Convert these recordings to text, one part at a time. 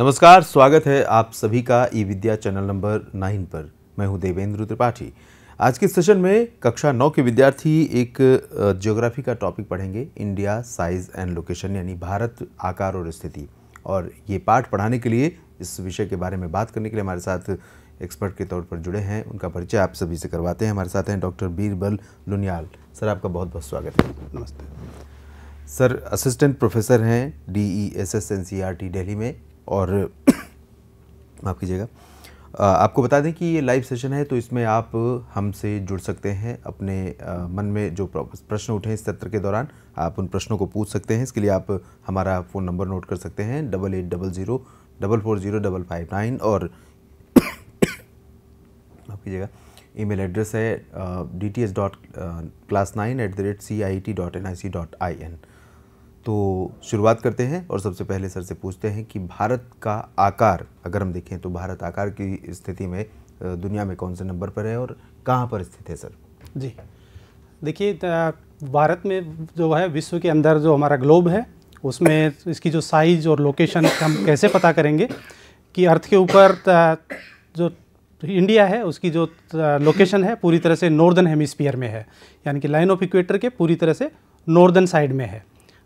नमस्कार स्वागत है आप सभी का e Vidya channel number nine पर मैं हूं देवेंद्र त्रिपाठी आज के सेशन में कक्षा नौ के विद्यार्थी एक ज्योग्राफी का टॉपिक पढ़ेंगे इंडिया साइज एंड लोकेशन यानी भारत आकार और स्थिति और ये पाठ पढ़ाने के लिए इस विषय के बारे में बात करने के लिए हमारे साथ एक्सपर्ट के तौर पर जुड़े हैं उनका परिचय आप सभी से करवाते हैं हमारे साथ हैं डॉक्टर बीरबल लुनियाल सर आपका बहुत बहुत स्वागत है नमस्ते सर असिस्टेंट प्रोफेसर हैं D E S S N C E R T में और माफ़ कीजिएगा आपको बता दें कि ये लाइव सेशन है तो इसमें आप हमसे जुड़ सकते हैं अपने मन में जो प्रश्न उठे इस सत्र के दौरान आप उन प्रश्नों को पूछ सकते हैं इसके लिए आप हमारा फ़ोन नंबर नोट कर सकते हैं double eight double zero double four zero double five nine और माफ़ कीजिएगा ईमेल एड्रेस है D T S dot class nine at the rate C I T dot N I C dot I N तो शुरुआत करते हैं और सबसे पहले सर से पूछते हैं कि भारत का आकार अगर हम देखें तो भारत आकार की स्थिति में दुनिया में कौन से नंबर पर है और कहाँ पर स्थित है सर जी देखिए भारत में जो है विश्व के अंदर जो हमारा ग्लोब है उसमें इसकी जो साइज़ और लोकेशन हम कैसे पता करेंगे कि अर्थ के ऊपर जो इंडिया है उसकी जो लोकेशन है पूरी तरह से नॉर्दर्न हेमिस्फीयर में है यानी कि लाइन ऑफ इक्वेटर के पूरी तरह से नॉर्दर्न साइड में है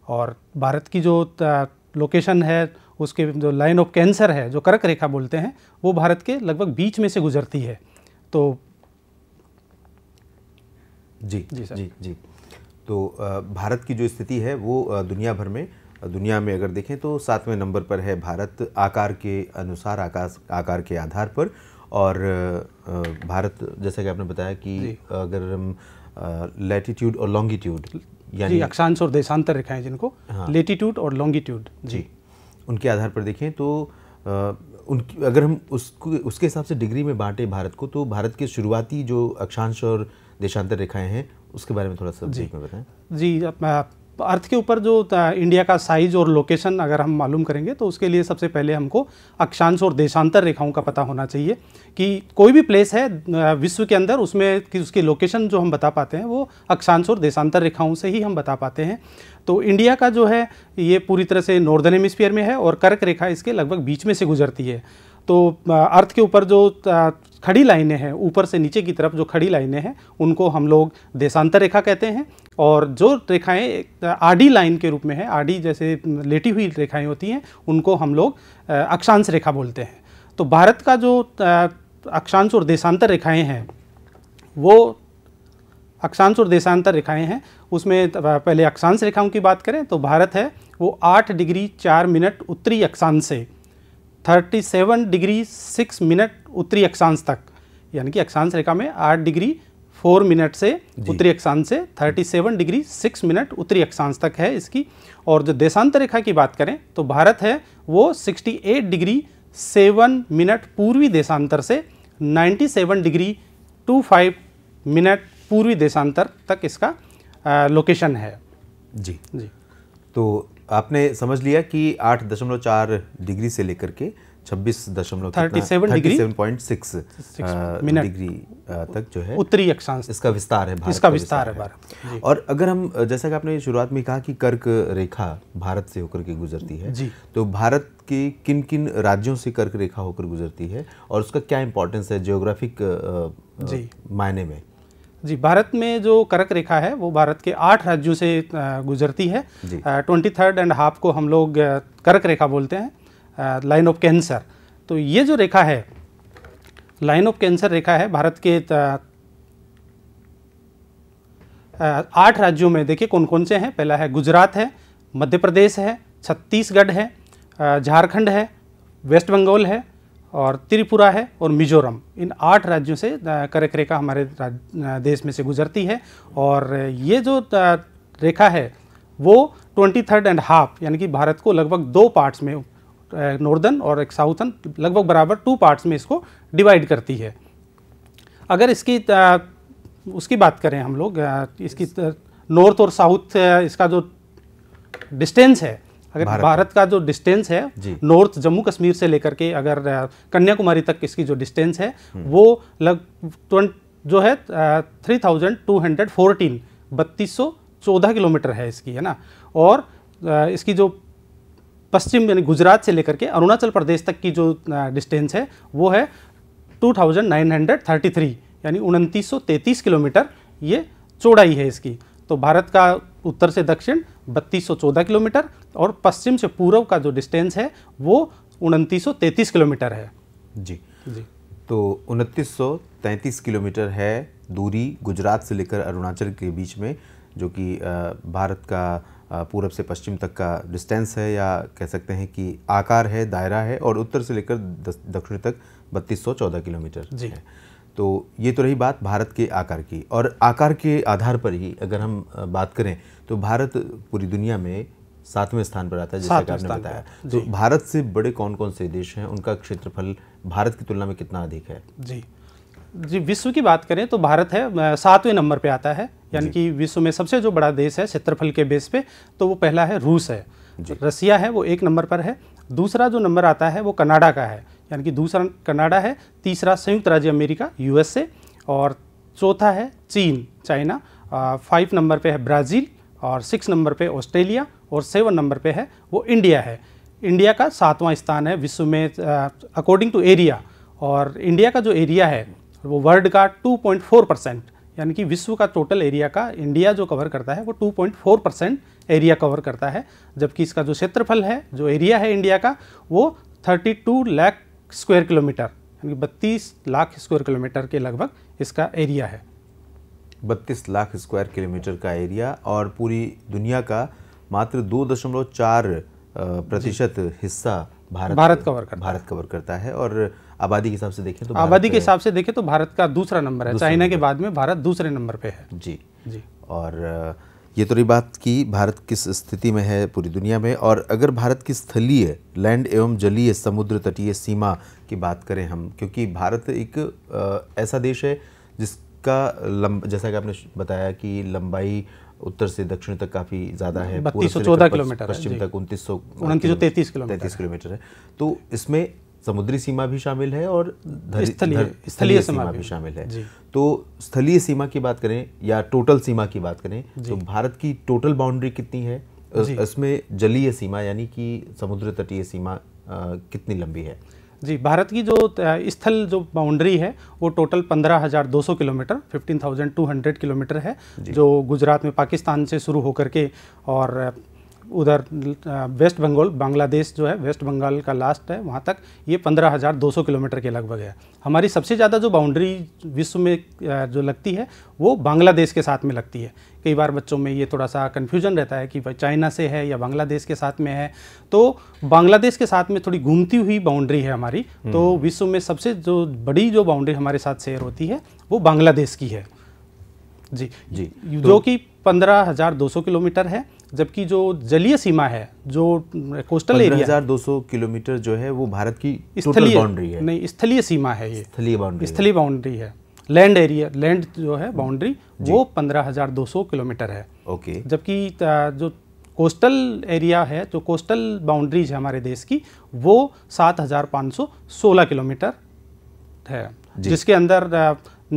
और भारत की जो लोकेशन है उसके जो लाइन ऑफ कैंसर है जो कर्क रेखा बोलते हैं वो भारत के लगभग बीच में से गुजरती है तो जी जी सर जी जी तो भारत की जो स्थिति है वो दुनिया भर में दुनिया में अगर देखें तो सातवें नंबर पर है भारत आकार के अनुसार आकाश आकार के आधार पर और भारत जैसा कि आपने बताया कि अगर हम लैटीट्यूड और लॉन्गिट्यूड यानी अक्षांश और देशांतर रेखाएं जिनको हाँ। लेटीट्यूड और लॉन्गिट्यूड जी उनके आधार पर देखें तो आ, उन अगर हम उसको उसके हिसाब से डिग्री में बांटें भारत को तो भारत के शुरुआती जो अक्षांश और देशांतर रेखाएं हैं उसके बारे में थोड़ा सा जी बताएं जी अर्थ के ऊपर जो इंडिया का साइज और लोकेशन अगर हम मालूम करेंगे तो उसके लिए सबसे पहले हमको अक्षांश और देशांतर रेखाओं का पता होना चाहिए कि कोई भी प्लेस है विश्व के अंदर उसमें कि उसकी लोकेशन जो हम बता पाते हैं वो अक्षांश और देशांतर रेखाओं से ही हम बता पाते हैं तो इंडिया का जो है ये पूरी तरह से नॉर्दर्न हेमिस्फीयर में है और कर्क रेखा इसके लगभग बीच में से गुजरती है तो अर्थ के ऊपर जो खड़ी लाइनें हैं ऊपर से नीचे की तरफ जो खड़ी लाइनें हैं उनको हम लोग देशांतर रेखा कहते हैं और जो रेखाएं आडी लाइन के रूप में है आडी जैसे लेटी हुई रेखाएं होती हैं उनको हम लोग अक्षांश रेखा बोलते हैं तो भारत का जो अक्षांश और देशांतर रेखाएं हैं वो अक्षांश और देशांतर रेखाएं हैं उसमें पहले अक्षांश रेखाओं की बात करें तो भारत है वो आठ डिग्री चार मिनट उत्तरी अक्षांश से thirty seven degree six minute उत्तरी अक्षांश तक यानी कि अक्षांश रेखा में आठ डिग्री फोर मिनट से उत्तरी अक्षांश से 37 डिग्री सिक्स मिनट उत्तरी अक्षांश तक है इसकी और जो देशांतर रेखा की बात करें तो भारत है वो 68 डिग्री सेवन मिनट पूर्वी देशांतर से 97 डिग्री टू फाइव मिनट पूर्वी देशांतर तक इसका आ, लोकेशन है जी जी तो आपने समझ लिया कि 8.4 डिग्री से लेकर के छब्बीस दशमलव thirty seven degree seven point six degree तक जो है उत्तरी अक्षांश इसका विस्तार है इसका विस्तार है भारत और अगर हम जैसा कि आपने शुरुआत में कहा कि कर्क रेखा भारत से होकर के गुजरती है जी तो भारत के किन किन राज्यों से कर्क रेखा होकर गुजरती है और उसका क्या इंपॉर्टेंस है जियोग्राफिक जी मायने में जी भारत में जो कर्क रेखा है वो भारत के आठ राज्यों से गुजरती है ट्वेंटी थर्ड एंड हाफ को हम लोग कर्क रेखा बोलते हैं लाइन ऑफ कैंसर तो ये जो रेखा है लाइन ऑफ कैंसर रेखा है भारत के uh, uh, आठ राज्यों में देखिए कौन कौन से हैं पहला है गुजरात है मध्य प्रदेश है छत्तीसगढ़ है uh, झारखंड है वेस्ट बंगाल है और त्रिपुरा है और मिजोरम इन आठ राज्यों से करक रेखा हमारे देश में से गुजरती है और ये जो रेखा है वो ट्वेंटी थर्ड एंड हाफ यानी कि भारत को लगभग दो पार्ट्स में नॉर्दर्न और एक साउथर्न लगभग बराबर टू पार्ट्स में इसको डिवाइड करती है अगर इसकी उसकी बात करें हम लोग इसकी नॉर्थ और साउथ इसका जो डिस्टेंस है अगर भारत, भारत का जो डिस्टेंस है नॉर्थ जम्मू कश्मीर से लेकर के अगर कन्याकुमारी तक इसकी जो डिस्टेंस है हम्म। वो लग जो है three thousand two hundred fourteen बत्तीस सौ चौदह किलोमीटर है इसकी है ना और इसकी जो पश्चिम यानी गुजरात से लेकर के अरुणाचल प्रदेश तक की जो डिस्टेंस है वो है 2933 यानी उनतीस किलोमीटर ये चौड़ाई है इसकी तो भारत का उत्तर से दक्षिण 3214 किलोमीटर और पश्चिम से पूर्व का जो डिस्टेंस है वो उनतीस किलोमीटर है जी जी तो उनतीस किलोमीटर है दूरी गुजरात से लेकर अरुणाचल के बीच में जो कि भारत का पूरब से पश्चिम तक का डिस्टेंस है या कह सकते हैं कि आकार है दायरा है और उत्तर से लेकर दक्षिण तक 3214 किलोमीटर जी है तो ये तो रही बात भारत के आकार की और आकार के आधार पर ही अगर हम बात करें तो भारत पूरी दुनिया में सातवें स्थान पर आता है जैसे आपने बताया तो भारत से बड़े कौन कौन से देश हैं उनका क्षेत्रफल भारत की तुलना में कितना अधिक है जी जी विश्व की बात करें तो भारत है सातवें नंबर पे आता है यानी कि विश्व में सबसे जो बड़ा देश है क्षेत्रफल के बेस पे तो वो पहला है रूस है रसिया है वो एक नंबर पर है दूसरा जो नंबर आता है वो कनाडा का है यानी कि दूसरा कनाडा है तीसरा संयुक्त राज्य अमेरिका यूएसए और चौथा है चीन चाइना फाइव नंबर पे है ब्राज़ील और सिक्स नंबर पे ऑस्ट्रेलिया और सेवन नंबर पे है वो इंडिया है इंडिया का सातवां स्थान है विश्व में अकॉर्डिंग टू एरिया और इंडिया का जो एरिया है तो वो वर्ल्ड का 2.4 परसेंट यानी कि विश्व का टोटल एरिया का इंडिया जो कवर करता है वो 2.4 परसेंट एरिया कवर करता है जबकि इसका जो क्षेत्रफल है जो एरिया है इंडिया का वो 32 लाख स्क्वायर किलोमीटर यानी बत्तीस लाख स्क्वायर किलोमीटर के लगभग इसका एरिया है बत्तीस लाख स्क्वायर किलोमीटर का एरिया और पूरी दुनिया का मात्र दो दशमलव चार प्रतिशत हिस्सा भारत भारत कवर करता भारत कवर करता है और आबादी के हिसाब से देखें तो आबादी के हिसाब से देखें तो भारत का दूसरा नंबर है चाइना के बाद में भारत दूसरे नंबर पर है जी जी और ये तो रही बात की भारत किस स्थिति में है पूरी दुनिया में और अगर भारत की स्थलीय लैंड एवं जलीय समुद्र तटीय सीमा की बात करें हम क्योंकि भारत एक ऐसा देश है जिसका लंब जैसा कि आपने बताया कि लंबाई उत्तर से दक्षिण तक काफ़ी ज़्यादा है बत्तीस सौ चौदह किलोमीटर पश्चिम तक उनतीस सौ उनतीस सौ तैंतीस किलोमीटर तैंतीस किलोमीटर है तो इसमें समुद्री सीमा भी शामिल है और स्थलीय सीमा भी शामिल है तो स्थलीय सीमा की बात करें या टोटल सीमा की बात करें तो भारत की टोटल बाउंड्री कितनी है इसमें जलीय सीमा यानी कि समुद्र तटीय सीमा कितनी लंबी है जी भारत की जो स्थल जो बाउंड्री है वो टोटल 15,200 किलोमीटर 15,200 किलोमीटर है जो गुजरात में पाकिस्तान से शुरू होकर के और उधर वेस्ट बंगाल बांग्लादेश जो है वेस्ट बंगाल का लास्ट है वहाँ तक ये 15,200 किलोमीटर के लगभग है हमारी सबसे ज़्यादा जो बाउंड्री विश्व में जो लगती है वो बांग्लादेश के साथ में लगती है कई बार बच्चों में ये थोड़ा सा कन्फ्यूजन रहता है कि भाई चाइना से है या बांग्लादेश के साथ में है तो बांग्लादेश के साथ में थोड़ी घूमती हुई बाउंड्री है हमारी हम्म। तो विश्व में सबसे जो बड़ी जो बाउंड्री हमारे साथ शेयर होती है वो बांग्लादेश की है जी जी जो कि पंद्रह हज़ार दो सौ किलोमीटर है जबकि जो जलीय सीमा है जो कोस्टल एरिया हजार दो सौ किलोमीटर जो है वो भारत की स्थलीय बाउंड्री है नहीं स्थलीय सीमा है ये स्थलीय बाउंड्री स्थलीय बाउंड्री है लैंड एरिया लैंड जो है बाउंड्री वो पंद्रह हजार दो सौ किलोमीटर है ओके जबकि जो कोस्टल एरिया है जो कोस्टल बाउंड्रीज है हमारे देश की वो सात हजार पाँच सौ सोलह किलोमीटर है जिसके अंदर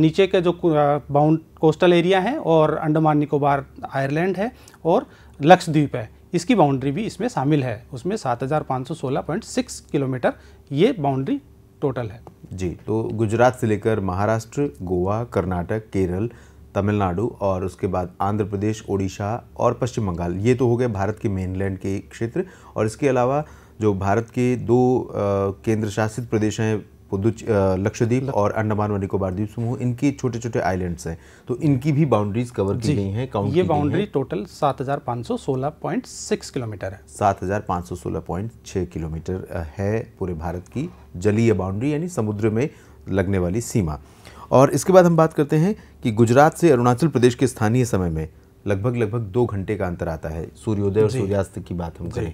नीचे के जो बाउंड कोस्टल एरिया है और अंडमान निकोबार आयरलैंड है और लक्षद्वीप है इसकी बाउंड्री भी इसमें शामिल है उसमें 7516.6 किलोमीटर ये बाउंड्री टोटल है जी तो गुजरात से लेकर महाराष्ट्र गोवा कर्नाटक केरल तमिलनाडु और उसके बाद आंध्र प्रदेश ओडिशा और पश्चिम बंगाल ये तो हो गए भारत के मेनलैंड के क्षेत्र और इसके अलावा जो भारत के दो केंद्र शासित प्रदेश हैं पुदुच लक्षद्वीप और अंडमान व निकोबार द्वीप समूह इनकी छोटे छोटे आइलैंड्स हैं तो इनकी भी बाउंड्रीज कवर की गई हैं काउंट ये बाउंड्री टोटल 7,516.6 किलोमीटर है 7,516.6 किलोमीटर है पूरे भारत की जलीय बाउंड्री यानी समुद्र में लगने वाली सीमा और इसके बाद हम बात करते हैं कि गुजरात से अरुणाचल प्रदेश के स्थानीय समय में लगभग लगभग दो घंटे का अंतर आता है सूर्योदय और सूर्यास्त की बात हम करें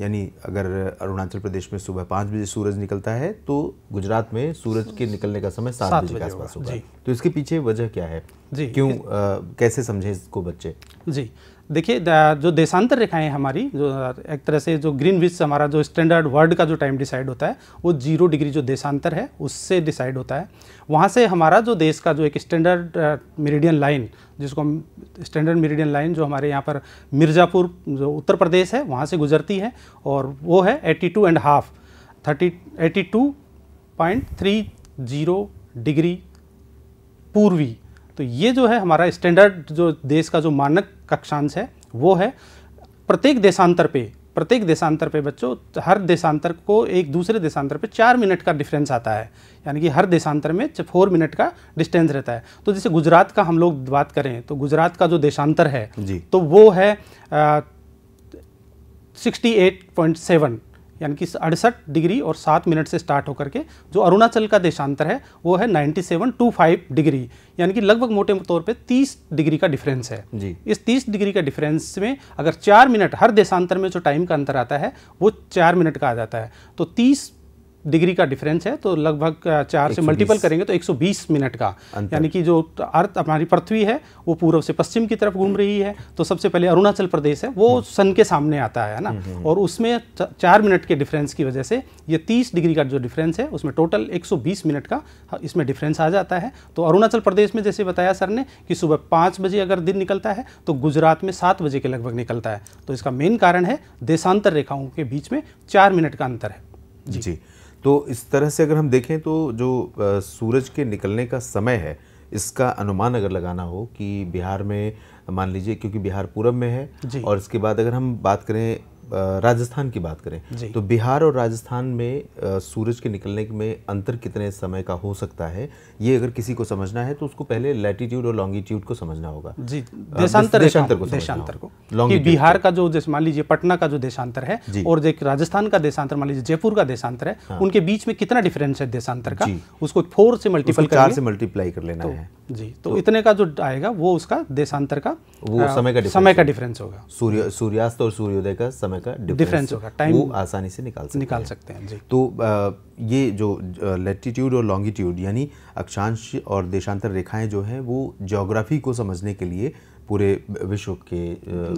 यानी अगर अरुणाचल प्रदेश में सुबह पाँच बजे सूरज निकलता है तो गुजरात में सूरज के निकलने का समय सात बजे के आसपास होगा तो इसके पीछे वजह क्या है जी क्यों कैसे समझे इसको बच्चे जी देखिए जो देशांतर रेखाएं हमारी जो एक तरह से जो ग्रीन विच हमारा जो स्टैंडर्ड वर्ल्ड का जो टाइम डिसाइड होता है वो जीरो डिग्री जो देशांतर है उससे डिसाइड होता है वहाँ से हमारा जो देश का जो एक स्टैंडर्ड मेरिडियन लाइन जिसको हम स्टैंडर्ड मेरिडियन लाइन जो हमारे यहाँ पर मिर्ज़ापुर जो उत्तर प्रदेश है वहाँ से गुजरती है और वो है eighty two and half thirty eighty two point three zero degree पूर्वी तो ये जो है हमारा स्टैंडर्ड जो देश का जो मानक कक्षांश है वो है प्रत्येक देशांतर पे प्रत्येक देशांतर पे बच्चों हर देशांतर को एक दूसरे देशांतर पे चार मिनट का डिफरेंस आता है यानी कि हर देशांतर में फोर मिनट का डिस्टेंस रहता है तो जैसे गुजरात का हम लोग बात करें तो गुजरात का जो देशांतर है तो वो है सिक्सटी एट पॉइंट सेवन यानी कि अड़सठ डिग्री और सात मिनट से स्टार्ट होकर के जो अरुणाचल का देशांतर है वो है ninety seven two five degree यानी कि लगभग मोटे तौर पे तीस डिग्री का डिफरेंस है जी इस तीस डिग्री का डिफरेंस में अगर चार मिनट हर देशांतर में जो टाइम का अंतर आता है वो चार मिनट का आ जाता है तो तीस डिग्री का डिफरेंस है तो लगभग चार से मल्टीपल करेंगे तो 120 मिनट का यानी कि जो अर्थ हमारी पृथ्वी है वो पूर्व से पश्चिम की तरफ घूम रही है तो सबसे पहले अरुणाचल प्रदेश है वो हम्म। सन के सामने आता है ना हम्म, हम्म। और उसमें चार मिनट के डिफरेंस की वजह से ये तीस डिग्री का जो डिफरेंस है उसमें टोटल 120 मिनट का इसमें डिफरेंस आ जाता है तो अरुणाचल प्रदेश में जैसे बताया सर ने कि सुबह पाँच बजे अगर दिन निकलता है तो गुजरात में सात बजे के लगभग निकलता है तो इसका मेन कारण है देशांतर रेखाओं के बीच में चार मिनट का अंतर है जी, जी। तो इस तरह से अगर हम देखें तो जो सूरज के निकलने का समय है इसका अनुमान अगर लगाना हो कि बिहार में मान लीजिए क्योंकि बिहार पूरब में है और इसके बाद अगर हम बात करें राजस्थान की बात करें तो बिहार और राजस्थान में सूरज के निकलने में अंतर कितने समय का हो सकता है ये अगर किसी को समझना है तो उसको पहले लैटिट्यूड और लॉन्गिट्यूड को समझना होगा जी देशांतर देशांतर को देशांतर को कि बिहार का जो जैसे मान लीजिए पटना का जो देशांतर है और जो राजस्थान का देशांतर मान लीजिए जयपुर का देशांतर है हाँ। उनके बीच में कितना डिफरेंस है देशांतर का उसको फोर से मल्टीपल चार से मल्टीप्लाई कर लेना तो है जी तो, तो इतने का जो आएगा वो उसका देशांतर का वो समय का समय का डिफरेंस होगा सूर्य सूर्यास्त और सूर्योदय का समय समय का डिफरेंस होगा टाइम वो आसानी से निकाल सकते निकाल सकते हैं जी तो ये जो लेटीट्यूड और लॉन्गिट्यूड यानी अक्षांश और देशांतर रेखाएं जो हैं वो जोग्राफी को समझने के लिए पूरे विश्व के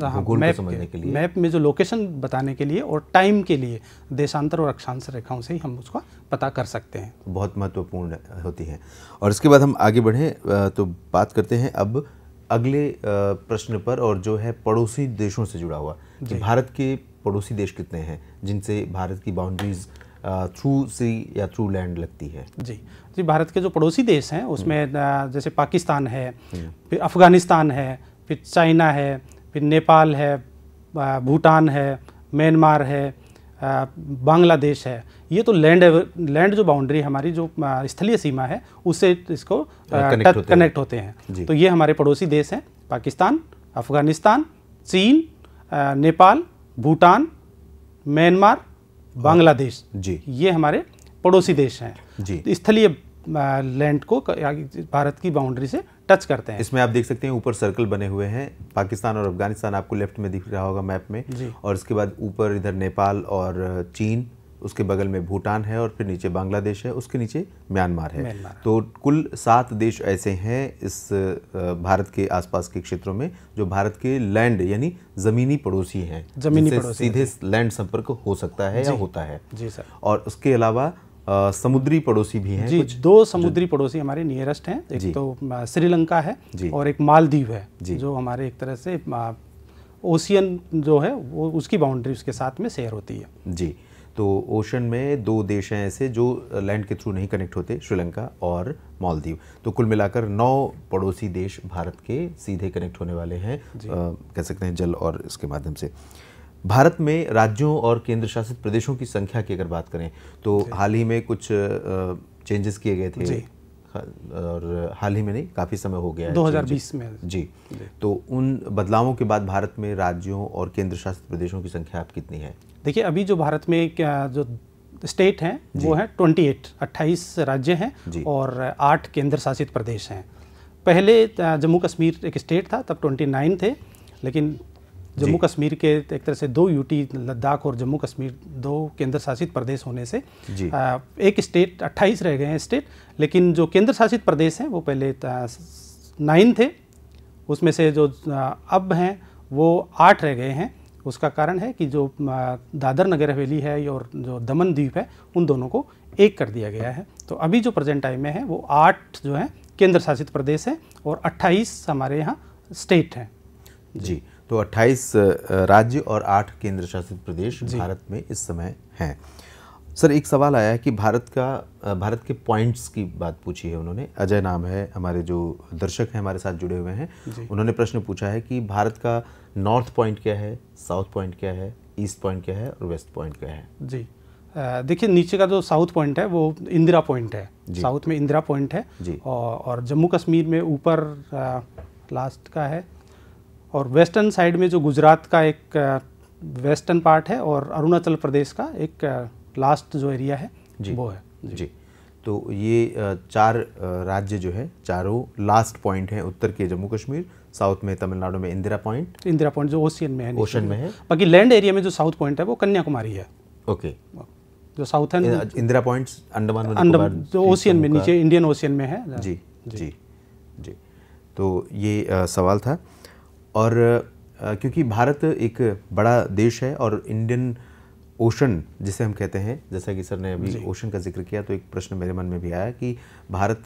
हाँ, भूगोल को समझने के के लिए मैप में जो लोकेशन बताने के लिए और टाइम के लिए देशांतर और अक्षांश रेखाओं से ही हम उसका पता कर सकते हैं बहुत महत्वपूर्ण होती है और इसके बाद हम आगे बढ़े तो बात करते हैं अब अगले प्रश्न पर और जो है पड़ोसी देशों से जुड़ा हुआ कि भारत के पड़ोसी देश कितने हैं जिनसे भारत की बाउंड्रीज़ थ्रू सी या थ्रू लैंड लगती है जी जी भारत के जो पड़ोसी देश हैं उसमें हम्म। जैसे पाकिस्तान है हम्म। फिर अफ़गानिस्तान है फिर चाइना है फिर नेपाल है भूटान है म्यांमार है बांग्लादेश है ये तो लैंड लैंड जो बाउंड्री हमारी जो स्थलीय सीमा है उससे इसको कनेक्ट होते, होते हैं तो ये हमारे पड़ोसी देश हैं पाकिस्तान अफ़गानिस्तान चीन नेपाल भूटान म्यांमार हाँ। बांग्लादेश जी ये हमारे पड़ोसी देश हैं जी तो स्थलीय लैंड को भारत की बाउंड्री से टच करते हैं इसमें आप देख सकते हैं ऊपर सर्कल बने हुए हैं पाकिस्तान और अफगानिस्तान आपको लेफ्ट में दिख रहा होगा मैप में और इसके बाद ऊपर इधर नेपाल और चीन उसके बगल में भूटान है और फिर नीचे बांग्लादेश है उसके नीचे म्यांमार है तो कुल सात देश ऐसे हैं इस भारत के आसपास के क्षेत्रों में जो भारत के लैंड यानी ज़मीनी पड़ोसी हैं जमीनी पड़ोसी सीधे लैंड संपर्क हो सकता है या होता है जी सर और उसके अलावा आ, समुद्री पड़ोसी भी हैं जी कुछ? दो समुद्री पड़ोसी हमारे नियरेस्ट हैं एक तो श्रीलंका है और एक मालदीव है जो हमारे एक तरह से ओशियन जो है वो उसकी बाउंड्री उसके साथ में शेयर होती है जी तो ओशन में दो देश हैं ऐसे जो लैंड के थ्रू नहीं कनेक्ट होते श्रीलंका और मालदीव तो कुल मिलाकर नौ पड़ोसी देश भारत के सीधे कनेक्ट होने वाले हैं कह सकते हैं जल और इसके माध्यम से भारत में राज्यों और केंद्र शासित प्रदेशों की संख्या की अगर बात करें तो हाल ही में कुछ चेंजेस किए गए थे और हाल ही में नहीं काफ़ी समय हो गया है 2020 में जी तो उन बदलावों के बाद भारत में राज्यों और केंद्र शासित प्रदेशों की संख्या आप कितनी है देखिए अभी जो भारत में क्या जो स्टेट हैं वो हैं 28 28 राज्य हैं और आठ केंद्र शासित प्रदेश हैं पहले जम्मू कश्मीर एक स्टेट था तब 29 थे लेकिन जम्मू कश्मीर के एक तरह से दो यूटी लद्दाख और जम्मू कश्मीर दो केंद्र शासित प्रदेश होने से आ, एक स्टेट 28 रह गए हैं स्टेट लेकिन जो केंद्र शासित प्रदेश हैं वो पहले नाइन थे उसमें से जो अब हैं वो आठ रह गए हैं उसका कारण है कि जो दादर नगर हवेली है और जो दमन द्वीप है उन दोनों को एक कर दिया गया है तो अभी जो प्रेजेंट टाइम में है वो आठ जो हैं केंद्र शासित प्रदेश हैं और अट्ठाईस हमारे यहाँ स्टेट हैं जी, जी। तो 28 राज्य और 8 केंद्र शासित प्रदेश भारत में इस समय हैं सर एक सवाल आया है कि भारत का भारत के पॉइंट्स की बात पूछी है उन्होंने अजय नाम है हमारे जो दर्शक हैं हमारे साथ जुड़े हुए हैं उन्होंने प्रश्न पूछा है कि भारत का नॉर्थ पॉइंट क्या है साउथ पॉइंट क्या है ईस्ट पॉइंट क्या है और वेस्ट पॉइंट क्या है जी देखिए नीचे का जो साउथ पॉइंट है वो इंदिरा पॉइंट है साउथ में इंदिरा पॉइंट है और जम्मू कश्मीर में ऊपर लास्ट का है और वेस्टर्न साइड में जो गुजरात का एक वेस्टर्न पार्ट है और अरुणाचल प्रदेश का एक लास्ट जो एरिया है जी वो है जी, जी। तो ये चार राज्य जो है चारों लास्ट पॉइंट हैं उत्तर के जम्मू कश्मीर साउथ में तमिलनाडु में इंदिरा पॉइंट इंदिरा पॉइंट जो ओशियन में है ओशन में है बाकी लैंड एरिया में जो साउथ पॉइंट है वो कन्याकुमारी है ओके जो साउथ है इंदिरा पॉइंट अंडमान अंडमान जो ओशियन में नीचे इंडियन ओशियन में है जी जी जी तो ये सवाल था और क्योंकि भारत एक बड़ा देश है और इंडियन ओशन जिसे हम कहते हैं जैसा कि सर ने अभी ओशन का जिक्र किया तो एक प्रश्न मेरे मन में भी आया कि भारत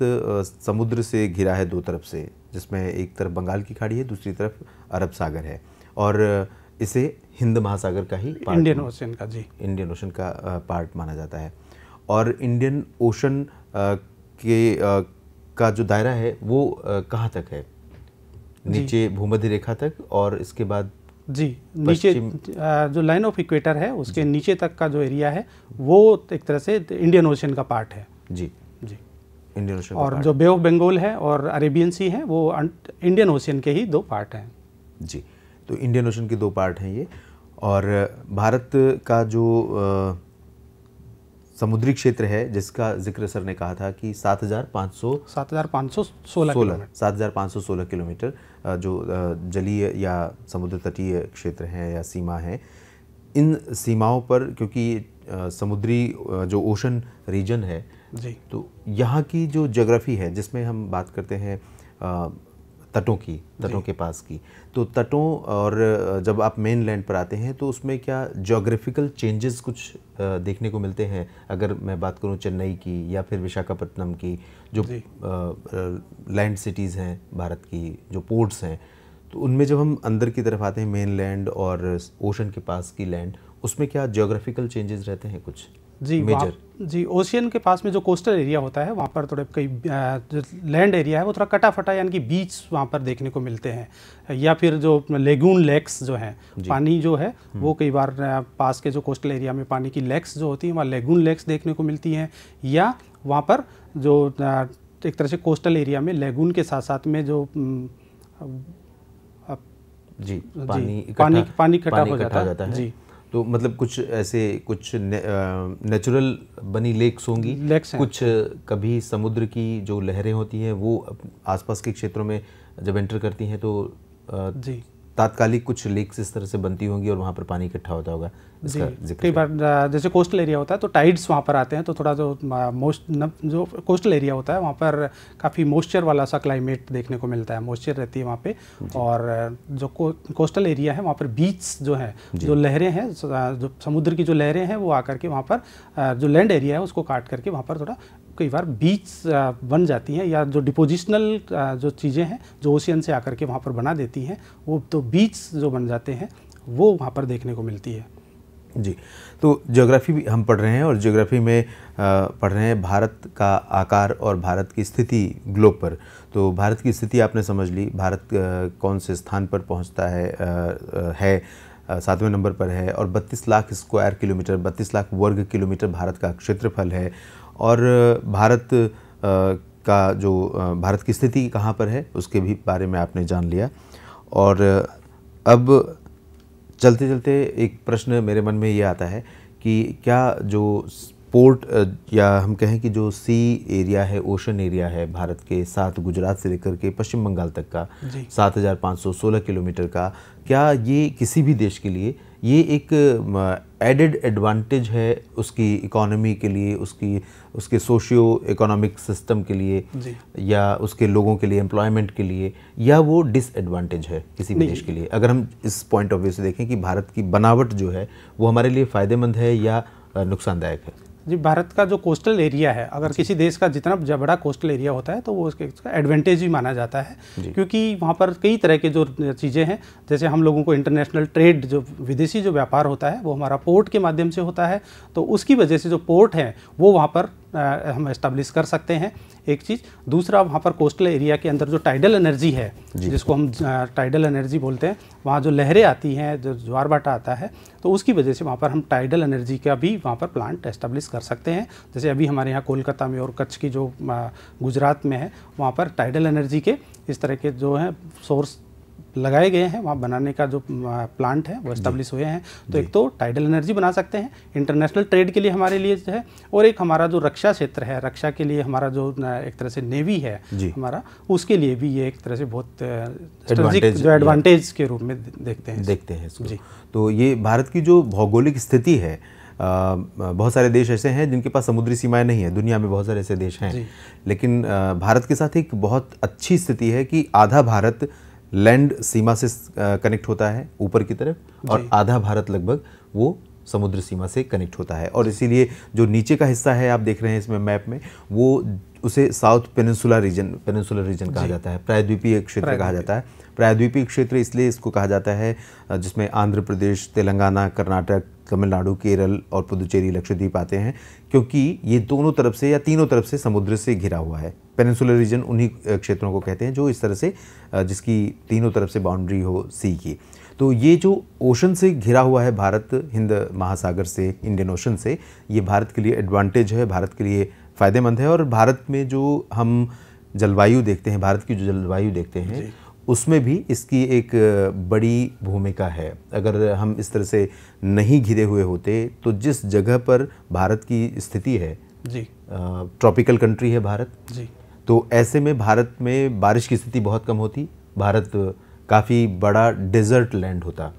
समुद्र से घिरा है दो तरफ से जिसमें एक तरफ बंगाल की खाड़ी है दूसरी तरफ अरब सागर है और इसे हिंद महासागर का ही इंडियन ओशन का जी इंडियन ओशन का पार्ट माना जाता है और इंडियन ओशन के का जो दायरा है वो कहाँ तक है नीचे भूमध्य रेखा तक और इसके बाद जी नीचे जो लाइन ऑफ इक्वेटर है उसके नीचे तक का जो एरिया है वो एक तरह से इंडियन ओशन का पार्ट है जी जी इंडियन ओशन और जो बे ऑफ बंगाल है और अरेबियन सी है वो इंडियन ओशन के ही दो पार्ट हैं जी तो इंडियन ओशन के दो पार्ट हैं ये और भारत का जो आ, समुद्री क्षेत्र है जिसका जिक्र सर ने कहा था कि 7,500 सौ सोलह किलोमीटर जो जलीय या समुद्र तटीय क्षेत्र हैं या सीमा है इन सीमाओं पर क्योंकि समुद्री जो ओशन रीजन है जी तो यहाँ की जो जोग्राफ़ी है जिसमें हम बात करते हैं तटों की तटों के पास की तो तटों और जब आप मेन लैंड पर आते हैं तो उसमें क्या जोग्राफिकल चेंजेस कुछ देखने को मिलते हैं अगर मैं बात करूं चेन्नई की या फिर विशाखापट्टनम की जो लैंड सिटीज़ हैं भारत की जो पोर्ट्स हैं तो उनमें जब हम अंदर की तरफ आते हैं मेन लैंड और ओशन के पास की लैंड उसमें क्या जोग्राफिकल चेंजेस रहते हैं कुछ जी मेजर जी ओशियन के पास में जो कोस्टल एरिया होता है वहाँ पर थोड़े कई जो लैंड एरिया है वो थोड़ा कटा फटा यानी कि बीच वहाँ पर देखने को मिलते हैं या फिर जो लेगून लेक्स जो हैं पानी जो है वो हम्म। कई बार पास के जो कोस्टल एरिया में पानी की लेक्स जो होती हैं वहाँ लेगून लेक्स देखने को मिलती हैं या वहाँ पर जो एक तरह से कोस्टल एरिया में लेगून के साथ साथ में जो जी पानी जी, पानी पानी इकट्ठा हो जाता, जाता है जी तो मतलब कुछ ऐसे कुछ ने, नेचुरल बनी लेक्स होंगी लेक्स कुछ कभी समुद्र की जो लहरें होती हैं वो आसपास के क्षेत्रों में जब एंटर करती हैं तो जी तात्कालिक कुछ लेक्स इस तरह से बनती होंगी और वहाँ पर पानी इकट्ठा होता होगा कई बार जैसे कोस्टल एरिया होता है तो टाइड्स वहाँ पर आते हैं तो थोड़ा जो मोस्ट जो कोस्टल एरिया होता है वहाँ पर काफ़ी मॉइस्चर वाला सा क्लाइमेट देखने को मिलता है मॉइस्चर रहती है वहाँ पे और जो को, कोस्टल एरिया है वहाँ पर बीच जो है जो लहरें हैं जो समुद्र की जो लहरें हैं वो आकर के वहाँ पर जो लैंड एरिया है उसको काट करके वहाँ पर थोड़ा कई बार बीच बन जाती हैं या जो डिपोजिशनल जो चीज़ें हैं जो ओशियन से आकर के वहाँ पर बना देती हैं वो तो बीच जो बन जाते हैं वो वहाँ पर देखने को मिलती है जी तो ज्योग्राफी भी हम पढ़ रहे हैं और ज्योग्राफी में पढ़ रहे हैं भारत का आकार और भारत की स्थिति ग्लोब पर तो भारत की स्थिति आपने समझ ली भारत कौन से स्थान पर पहुंचता है है सातवें नंबर पर है और 32 लाख स्क्वायर किलोमीटर 32 लाख वर्ग किलोमीटर भारत का क्षेत्रफल है और भारत का जो भारत की स्थिति कहाँ पर है उसके भी बारे में आपने जान लिया और अब चलते चलते एक प्रश्न मेरे मन में ये आता है कि क्या जो पोर्ट या हम कहें कि जो सी एरिया है ओशन एरिया है भारत के साथ गुजरात से लेकर के पश्चिम बंगाल तक का 7,516 किलोमीटर का क्या ये किसी भी देश के लिए ये एक एडेड एडवांटेज है उसकी इकोनॉमी के लिए उसकी उसके सोशियो इकोनॉमिक सिस्टम के लिए या उसके लोगों के लिए एम्प्लॉयमेंट के लिए या वो डिसएडवांटेज है किसी भी देश के लिए अगर हम इस पॉइंट ऑफ व्यू से देखें कि भारत की बनावट जो है वो हमारे लिए फ़ायदेमंद है या नुकसानदायक है जी भारत का जो कोस्टल एरिया है अगर किसी देश का जितना बड़ा कोस्टल एरिया होता है तो वो उसके उसका एडवांटेज भी माना जाता है क्योंकि वहाँ पर कई तरह के जो चीज़ें हैं जैसे हम लोगों को इंटरनेशनल ट्रेड जो विदेशी जो व्यापार होता है वो हमारा पोर्ट के माध्यम से होता है तो उसकी वजह से जो पोर्ट हैं वो वहाँ पर हम इस्टेब्लिश कर सकते हैं एक चीज़ दूसरा वहाँ पर कोस्टल एरिया के अंदर जो टाइडल एनर्जी है जिसको हम टाइडल एनर्जी बोलते हैं वहाँ जो लहरें आती हैं जो ज्वार भाटा आता है तो उसकी वजह से वहाँ पर हम टाइडल एनर्जी का भी वहाँ पर प्लांट एस्टेब्लिश कर सकते हैं जैसे अभी हमारे यहाँ कोलकाता में और कच्छ की जो गुजरात में है वहाँ पर टाइडल एनर्जी के इस तरह के जो हैं सोर्स लगाए गए हैं वहाँ बनाने का जो प्लांट है वो इस्टेब्लिश हुए हैं तो एक तो टाइडल एनर्जी बना सकते हैं इंटरनेशनल ट्रेड के लिए हमारे लिए है और एक हमारा जो रक्षा क्षेत्र है रक्षा के लिए हमारा जो एक तरह से नेवी है हमारा उसके लिए भी ये एक तरह से बहुत जो एडवांटेज के रूप में देखते हैं देखते हैं जी तो ये भारत की जो भौगोलिक स्थिति है बहुत सारे देश ऐसे हैं जिनके पास समुद्री सीमाएं नहीं है दुनिया में बहुत सारे ऐसे देश हैं लेकिन भारत के साथ एक बहुत अच्छी स्थिति है कि आधा भारत लैंड सीमा से कनेक्ट होता है ऊपर की तरफ और आधा भारत लगभग वो समुद्र सीमा से कनेक्ट होता है और इसीलिए जो नीचे का हिस्सा है आप देख रहे हैं इसमें मैप में वो उसे south peninsula region peninsular region कहा जाता है प्रायद्वीपीय क्षेत्र कहा जाता है प्रायद्वीपीय क्षेत्र इसलिए इसको कहा जाता है जिसमें आंध्र प्रदेश तेलंगाना कर्नाटक तमिलनाडु केरल और पुदुचेरी लक्षद्वीप आते हैं क्योंकि ये दोनों तरफ से या तीनों तरफ से समुद्र से घिरा हुआ है पेनिसुलर रीजन उन्हीं क्षेत्रों को कहते हैं जो इस तरह से जिसकी तीनों तरफ से बाउंड्री हो सी की तो ये जो ओशन से घिरा हुआ है भारत हिंद महासागर से इंडियन ओशन से ये भारत के लिए एडवांटेज है भारत के लिए फ़ायदेमंद है और भारत में जो हम जलवायु देखते हैं भारत की जो जलवायु देखते हैं उसमें भी इसकी एक बड़ी भूमिका है अगर हम इस तरह से नहीं घिरे हुए होते तो जिस जगह पर भारत की स्थिति है जी ट्रॉपिकल कंट्री है भारत जी तो ऐसे में भारत में बारिश की स्थिति बहुत कम होती भारत काफ़ी बड़ा डेजर्ट लैंड होता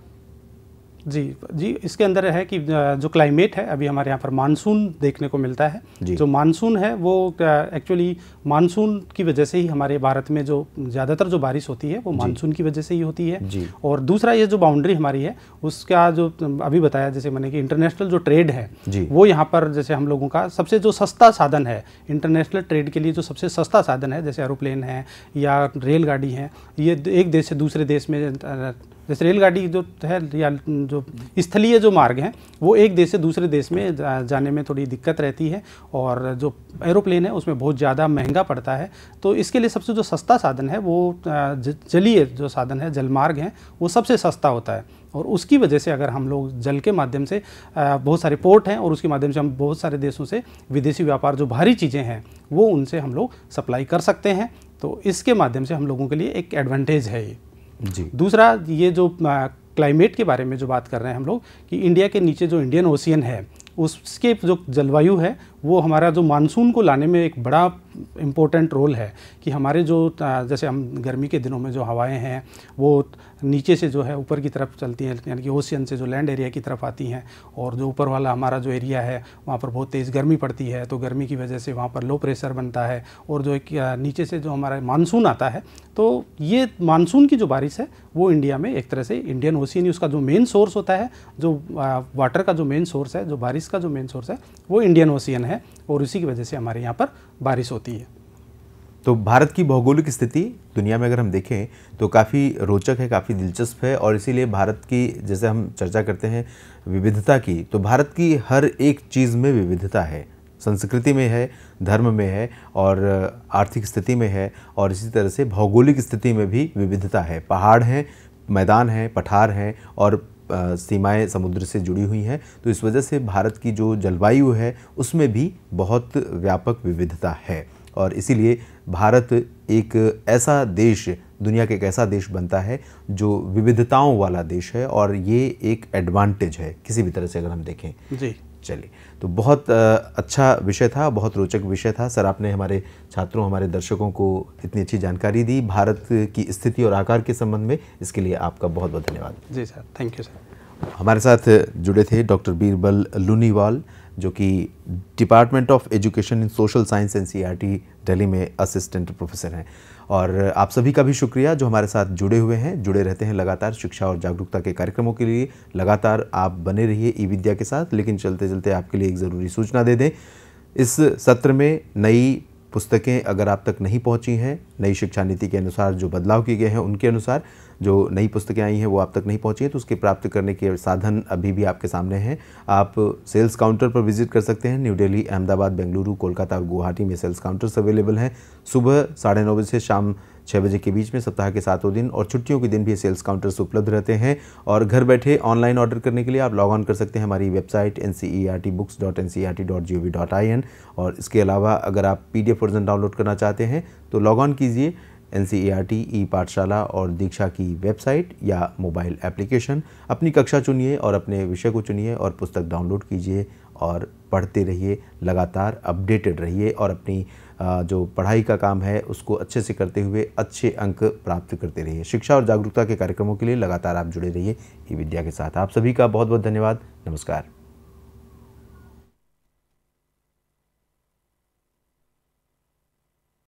जी जी इसके अंदर है कि जो क्लाइमेट है अभी हमारे यहाँ पर मानसून देखने को मिलता है जो मानसून है वो एक्चुअली मानसून की वजह से ही हमारे भारत में जो ज़्यादातर जो बारिश होती है वो मानसून की वजह से ही होती है और दूसरा ये जो बाउंड्री हमारी है उसका जो अभी बताया जैसे मैंने कि इंटरनेशनल जो ट्रेड है वो यहाँ पर जैसे हम लोगों का सबसे जो सस्ता साधन है इंटरनेशनल ट्रेड के लिए जो सबसे सस्ता साधन है जैसे एरोप्लेन है या रेलगाड़ी है ये एक देश से दूसरे देश में जैसे रेलगाड़ी जो है या जो स्थलीय जो मार्ग हैं वो एक देश से दूसरे देश में जाने में थोड़ी दिक्कत रहती है और जो एरोप्लेन है उसमें बहुत ज़्यादा महंगा महंगा पड़ता है तो इसके लिए सबसे जो सस्ता साधन है वो जलीय जो साधन है जलमार्ग हैं वो सबसे सस्ता होता है और उसकी वजह से अगर हम लोग जल के माध्यम से बहुत सारे पोर्ट हैं और उसके माध्यम से हम बहुत सारे देशों से विदेशी व्यापार जो भारी चीज़ें हैं वो उनसे हम लोग सप्लाई कर सकते हैं तो इसके माध्यम से हम लोगों के लिए एक एडवांटेज है ये जी दूसरा ये जो क्लाइमेट के बारे में जो बात कर रहे हैं हम लोग कि इंडिया के नीचे जो इंडियन ओशियन है उसके जो जलवायु है वो हमारा जो मानसून को लाने में एक बड़ा इम्पोर्टेंट रोल है कि हमारे जो जैसे हम गर्मी के दिनों में जो हवाएं हैं वो नीचे से जो है ऊपर की तरफ चलती हैं यानी कि ओशियन से जो लैंड एरिया की तरफ आती हैं और जो ऊपर वाला हमारा जो एरिया है वहाँ पर बहुत तेज़ गर्मी पड़ती है तो गर्मी की वजह से वहाँ पर लो प्रेशर बनता है और जो एक नीचे से जो हमारा मानसून आता है तो ये मानसून की जो बारिश है वो इंडिया में एक तरह से इंडियन ओशियन उसका जो मेन सोर्स होता है जो वाटर का जो मेन सोर्स है जो बारिश का जो मेन सोर्स है वो इंडियन ओशियन है और उसी की वजह से हमारे यहाँ पर बारिश होती है तो भारत की भौगोलिक स्थिति दुनिया में अगर हम देखें तो काफ़ी रोचक है काफ़ी दिलचस्प है और इसीलिए भारत की जैसे हम चर्चा करते हैं विविधता की तो भारत की हर एक चीज़ में विविधता है संस्कृति में है धर्म में है और आर्थिक स्थिति में है और इसी तरह से भौगोलिक स्थिति में भी विविधता है पहाड़ हैं मैदान हैं पठार हैं और सीमाएं समुद्र से जुड़ी हुई हैं तो इस वजह से भारत की जो जलवायु है उसमें भी बहुत व्यापक विविधता है और इसीलिए भारत एक ऐसा देश दुनिया का एक ऐसा देश बनता है जो विविधताओं वाला देश है और ये एक एडवांटेज है किसी भी तरह से अगर हम देखें जी चलिए तो बहुत अच्छा विषय था बहुत रोचक विषय था सर आपने हमारे छात्रों हमारे दर्शकों को इतनी अच्छी जानकारी दी भारत की स्थिति और आकार के संबंध में इसके लिए आपका बहुत बहुत धन्यवाद जी सर थैंक यू सर हमारे साथ जुड़े थे डॉक्टर बीरबल लूनीवाल जो कि department of education in social science N C Delhi में असिस्टेंट प्रोफेसर हैं और आप सभी का भी शुक्रिया जो हमारे साथ जुड़े हुए हैं जुड़े रहते हैं लगातार शिक्षा और जागरूकता के कार्यक्रमों के लिए लगातार आप बने रहिए ई विद्या के साथ लेकिन चलते चलते आपके लिए एक ज़रूरी सूचना दे दें इस सत्र में नई पुस्तकें अगर आप तक नहीं पहुंची हैं नई शिक्षा नीति के अनुसार जो बदलाव किए गए हैं उनके अनुसार जो नई पुस्तकें आई हैं वो आप तक नहीं पहुँची हैं तो उसके प्राप्त करने के साधन अभी भी आपके सामने हैं आप सेल्स काउंटर पर विजिट कर सकते हैं न्यू दिल्ली अहमदाबाद बेंगलुरु कोलकाता और गुवाहाटी में सेल्स काउंटर्स अवेलेबल हैं सुबह साढ़े नौ बजे से शाम छः बजे के बीच में सप्ताह के सातों दिन और छुट्टियों के दिन भी सेल्स काउंटर्स उपलब्ध रहते हैं और घर बैठे ऑनलाइन ऑर्डर करने के लिए आप लॉग ऑन कर सकते हैं हमारी website N C E R T books dot N C E R T dot G O V I I N इसके अलावा अगर आप P D F version download करना चाहते हैं तो लॉग ऑन कीजिए एन ई e पाठशाला और दीक्षा की वेबसाइट या मोबाइल एप्लीकेशन अपनी कक्षा चुनिए और अपने विषय को चुनिए और पुस्तक डाउनलोड कीजिए और पढ़ते रहिए लगातार अपडेटेड रहिए और अपनी जो पढ़ाई का काम है उसको अच्छे से करते हुए अच्छे अंक प्राप्त करते रहिए शिक्षा और जागरूकता के कार्यक्रमों के लिए लगातार आप जुड़े रहिए ई विद्या के साथ आप सभी का बहुत बहुत धन्यवाद नमस्कार